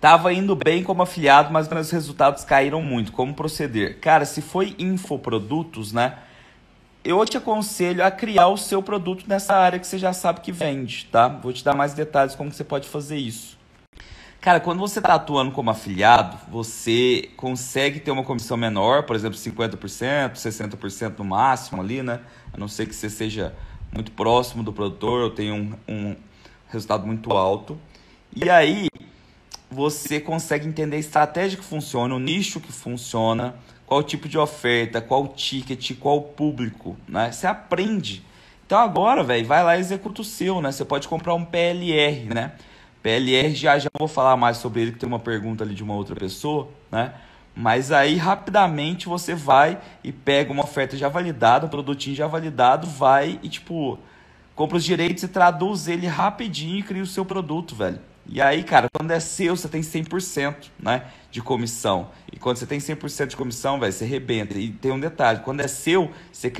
Tava indo bem como afiliado, mas meus resultados caíram muito. Como proceder? Cara, se foi infoprodutos, né? Eu te aconselho a criar o seu produto nessa área que você já sabe que vende, tá? Vou te dar mais detalhes como você pode fazer isso. Cara, quando você está atuando como afiliado, você consegue ter uma comissão menor, por exemplo, 50%, 60% no máximo ali, né? A não ser que você seja muito próximo do produtor ou tenha um, um resultado muito alto. E aí, você consegue entender a estratégia que funciona, o nicho que funciona, qual tipo de oferta, qual ticket, qual público, né? Você aprende. Então agora, velho, vai lá e executa o seu, né? Você pode comprar um PLR, né? PLR já já vou falar mais sobre ele, que tem uma pergunta ali de uma outra pessoa, né? Mas aí rapidamente você vai e pega uma oferta já validada, um produtinho já validado, vai e tipo compra os direitos e traduz ele rapidinho e cria o seu produto, velho. E aí, cara, quando é seu, você tem 100%, né, de comissão. E quando você tem 100% de comissão, velho, você rebenta. E tem um detalhe, quando é seu, você cria